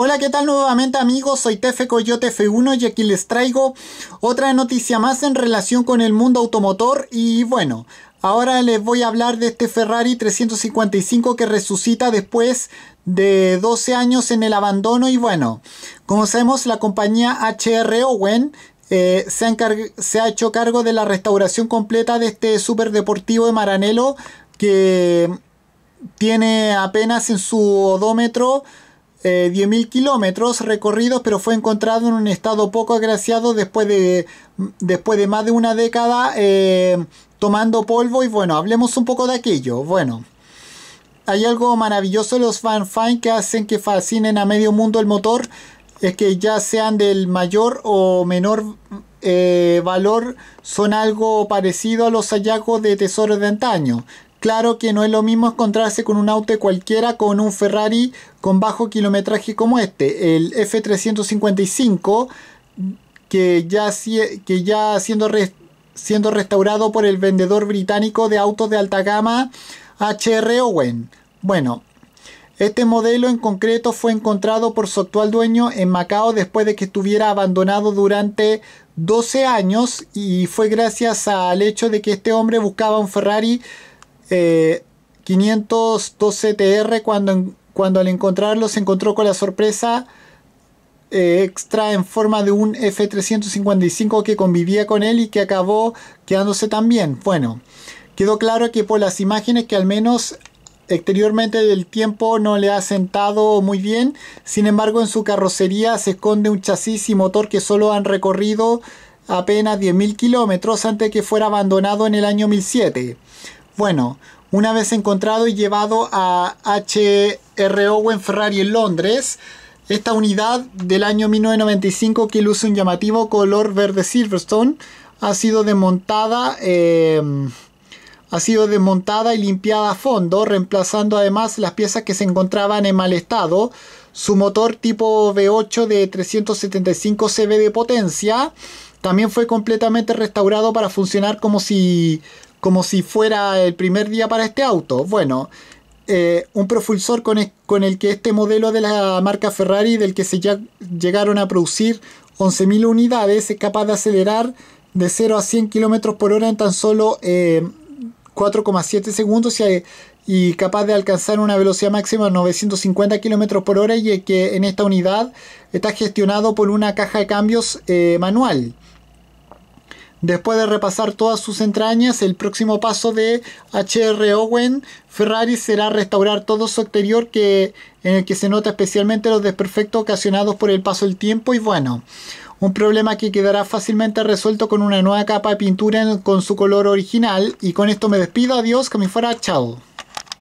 Hola, ¿qué tal nuevamente amigos? Soy Tefe Coyote F1 y aquí les traigo otra noticia más en relación con el mundo automotor y bueno, ahora les voy a hablar de este Ferrari 355 que resucita después de 12 años en el abandono y bueno, como sabemos la compañía HR Owen eh, se, ha hecho cargo de la restauración completa de este deportivo de Maranello que tiene apenas en su odómetro 10.000 eh, kilómetros recorridos, pero fue encontrado en un estado poco agraciado después de, después de más de una década eh, tomando polvo. Y bueno, hablemos un poco de aquello. Bueno, hay algo maravilloso en los fine que hacen que fascinen a medio mundo el motor, es que ya sean del mayor o menor eh, valor, son algo parecido a los hallazgos de tesoros de antaño. Claro que no es lo mismo encontrarse con un auto cualquiera con un Ferrari con bajo kilometraje como este, el F355, que ya, que ya siendo, siendo restaurado por el vendedor británico de autos de alta gama HR Owen. Bueno, este modelo en concreto fue encontrado por su actual dueño en Macao después de que estuviera abandonado durante 12 años y fue gracias al hecho de que este hombre buscaba un Ferrari 512 eh, TR cuando, cuando al encontrarlo se encontró con la sorpresa eh, extra en forma de un F-355 que convivía con él y que acabó quedándose también. Bueno, quedó claro que por las imágenes que al menos exteriormente del tiempo no le ha sentado muy bien. Sin embargo, en su carrocería se esconde un chasis y motor que solo han recorrido apenas 10.000 kilómetros antes que fuera abandonado en el año 2007. Bueno, una vez encontrado y llevado a HRO en Ferrari en Londres, esta unidad del año 1995 que luce un llamativo color verde Silverstone ha sido desmontada. Eh, ha sido desmontada y limpiada a fondo, reemplazando además las piezas que se encontraban en mal estado. Su motor tipo V8 de 375 CV de potencia también fue completamente restaurado para funcionar como si como si fuera el primer día para este auto. Bueno, eh, un propulsor con el, que este modelo de la marca Ferrari, del que se ya llegaron a producir 11.000 unidades, es capaz de acelerar de 0 a 100 km por hora en tan solo 4,7 eh, segundos eh, y, capaz de alcanzar una velocidad máxima de 950 km por hora y que en esta unidad está gestionado por una caja de cambios manual. Después de repasar todas sus entrañas, el próximo paso de H.R. Owen Ferrari será restaurar todo su exterior que, en el que se nota especialmente los desperfectos ocasionados por el paso del tiempo y bueno, un problema que quedará fácilmente resuelto con una nueva capa de pintura con su color original y con esto me despido, adiós, que me fuera, chao.